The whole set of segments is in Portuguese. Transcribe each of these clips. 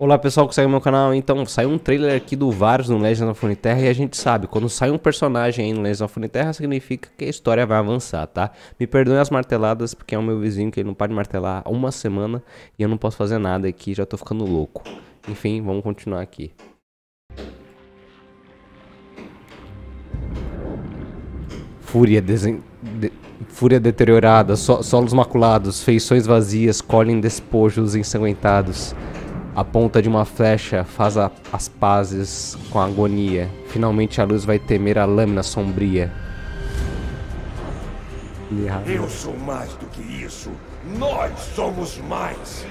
Olá pessoal que segue meu canal, então saiu um trailer aqui do Varus no Legend of Terra e a gente sabe, quando sai um personagem aí no Legend of Terra, significa que a história vai avançar, tá? Me perdoem as marteladas porque é o meu vizinho que ele não pode martelar há uma semana e eu não posso fazer nada aqui, já tô ficando louco. Enfim, vamos continuar aqui. Fúria desen... De... Fúria deteriorada, so... solos maculados, feições vazias, colhem despojos ensanguentados. A ponta de uma flecha faz a, as pazes com a agonia. Finalmente a luz vai temer a lâmina sombria. Eu sou mais do que isso. Nós somos mais.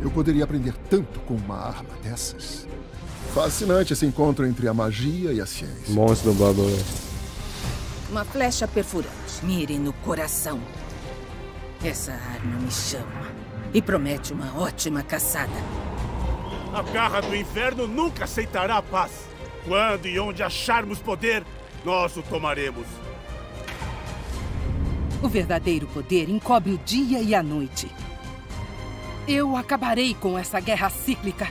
Eu poderia aprender tanto com uma arma dessas. Fascinante esse encontro entre a magia e a ciência. Monstro do Uma flecha perfurante. Mire no coração. Essa arma me chama e promete uma ótima caçada. A garra do inferno nunca aceitará a paz. Quando e onde acharmos poder, nós o tomaremos. O verdadeiro poder encobre o dia e a noite. Eu acabarei com essa guerra cíclica.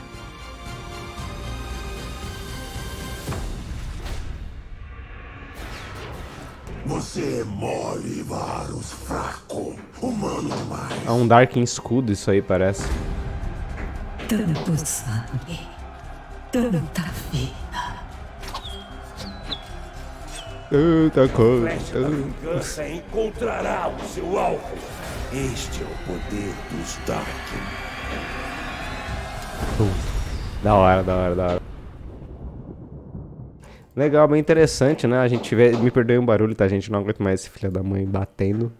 Você é mole para os fracos. É um Dark em escudo isso aí, parece. Tanto sangue, tanta vida. Tanta coisa. A vingança encontrará o seu alvo. Este é o poder dos Dark. Da hora, da hora, da hora. Legal, bem interessante, né? A gente vê. Me perdoe um barulho, tá, A gente? Não aguento mais esse filho da mãe batendo.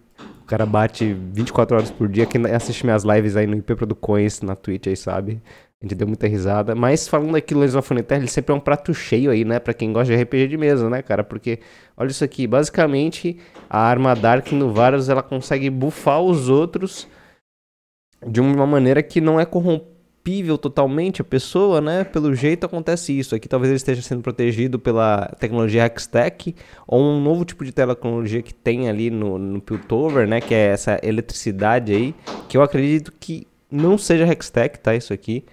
O cara bate 24 horas por dia. Quem assiste minhas lives aí no IP Coins, na Twitch aí, sabe? A gente deu muita risada. Mas falando aqui, Legends of Runeterra, ele sempre é um prato cheio aí, né? Pra quem gosta de RPG de mesa, né, cara? Porque, olha isso aqui. Basicamente, a arma Dark no Varus, ela consegue bufar os outros de uma maneira que não é corrompida corrompível totalmente a pessoa, né? Pelo jeito acontece isso. Aqui talvez ele esteja sendo protegido pela tecnologia Hextech ou um novo tipo de tecnologia que tem ali no, no Piltover, né? Que é essa eletricidade aí, que eu acredito que não seja Hextech, tá? Isso aqui.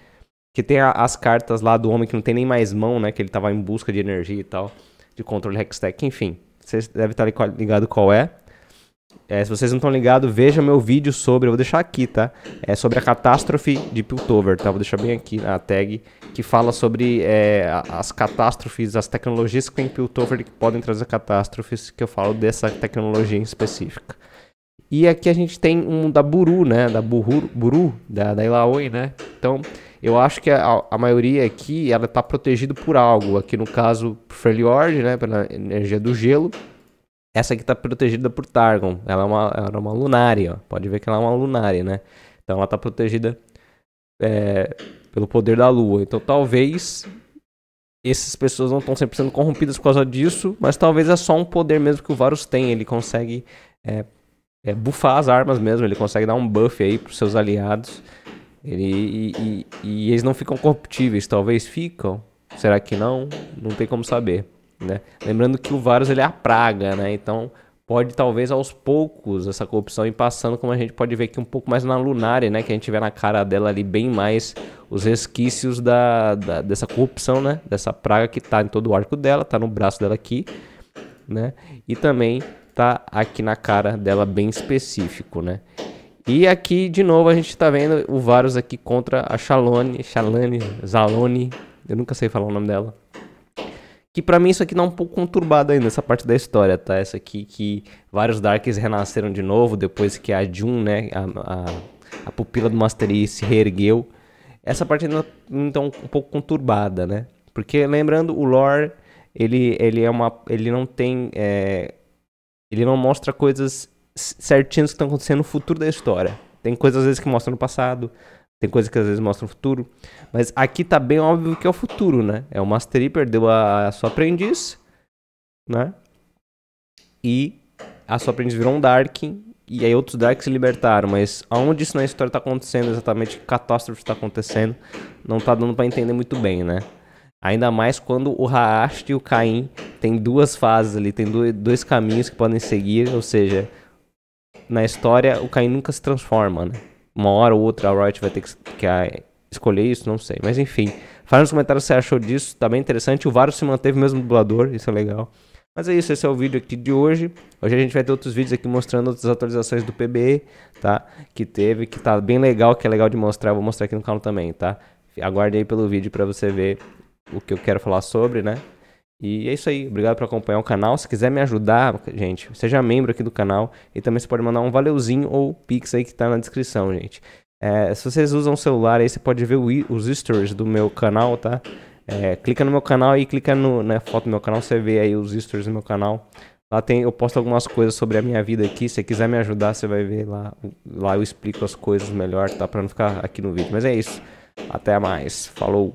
Que tem a, as cartas lá do homem que não tem nem mais mão, né? Que ele tava em busca de energia e tal, de controle Hextech, enfim. Você deve estar ligado qual é. É, se vocês não estão ligados, veja meu vídeo sobre. Eu vou deixar aqui, tá? É sobre a catástrofe de Piltover, tá? Vou deixar bem aqui na tag. Que fala sobre é, as catástrofes, as tecnologias que tem Piltover que podem trazer catástrofes. Que eu falo dessa tecnologia em específica. E aqui a gente tem um da Buru, né? Da Buru, Buru da, da Ilaoi, né? Então, eu acho que a, a maioria aqui, ela tá protegida por algo. Aqui no caso, Freljord, né? Pela energia do gelo. Essa aqui está protegida por Targon. Ela é uma, era é uma lunária. Ó. Pode ver que ela é uma lunária, né? Então ela está protegida é, pelo poder da lua. Então talvez essas pessoas não estão sempre sendo corrompidas por causa disso, mas talvez é só um poder mesmo que o Varus tem. Ele consegue é, é, bufar as armas mesmo, ele consegue dar um buff aí pros seus aliados. Ele, e, e, e eles não ficam corruptíveis, talvez ficam. Será que não? Não tem como saber. Né? Lembrando que o vírus ele é a praga, né? Então pode talvez aos poucos essa corrupção ir passando, como a gente pode ver aqui um pouco mais na lunária, né? Que a gente vê na cara dela ali bem mais os resquícios da, da dessa corrupção, né? Dessa praga que tá em todo o arco dela, tá no braço dela aqui, né? E também tá aqui na cara dela bem específico, né? E aqui, de novo, a gente tá vendo o Varus aqui contra a Shalone, Shalane, Zalone, eu nunca sei falar o nome dela. Que para mim isso aqui dá um pouco conturbado ainda, essa parte da história, tá? Essa aqui que vários Darks renasceram de novo depois que a Jun, né? A, a, a pupila do Master Yi se reergueu. Essa parte ainda então um pouco conturbada, né? Porque lembrando, o lore ele, ele é uma. ele não tem. É, ele não mostra coisas certinhas que estão acontecendo no futuro da história. Tem coisas às vezes que mostram no passado, tem coisas que às vezes mostram o futuro. Mas aqui tá bem óbvio que é o futuro, né? É o Master Yi perdeu a, a sua aprendiz, né? E a sua aprendiz virou um Dark E aí outros Darks se libertaram. Mas aonde isso na história tá acontecendo exatamente, que catástrofe está acontecendo, não tá dando para entender muito bem, né? Ainda mais quando o Raast e o Caim tem duas fases ali, tem dois caminhos que podem seguir, ou seja, na história o Caim nunca se transforma, né? uma hora ou outra a Riot vai ter que, que escolher isso, não sei. Mas enfim, fala nos comentários o que você achou disso, tá bem interessante. O Varus se manteve mesmo dublador, isso é legal. Mas é isso, esse é o vídeo aqui de hoje. Hoje a gente vai ter outros vídeos aqui mostrando outras atualizações do PBE, tá? Que teve, que tá bem legal, que é legal de mostrar. Vou mostrar aqui no canal também, tá? Aguarde aí pelo vídeo pra você ver o que eu quero falar sobre, né? E é isso aí. Obrigado por acompanhar o canal. Se quiser me ajudar, gente, seja membro aqui do canal. E também você pode mandar um valeuzinho ou pix aí que tá na descrição, gente. É, se vocês usam o celular aí, você pode ver os stories do meu canal, tá? É, clica no meu canal e clica no, na né, foto do meu canal, você vê aí os stories do meu canal. Lá tem, eu posto algumas coisas sobre a minha vida aqui. Se você quiser me ajudar, você vai ver lá. Lá eu explico as coisas melhor, tá? Pra não ficar aqui no vídeo. Mas é isso. Até mais. Falou!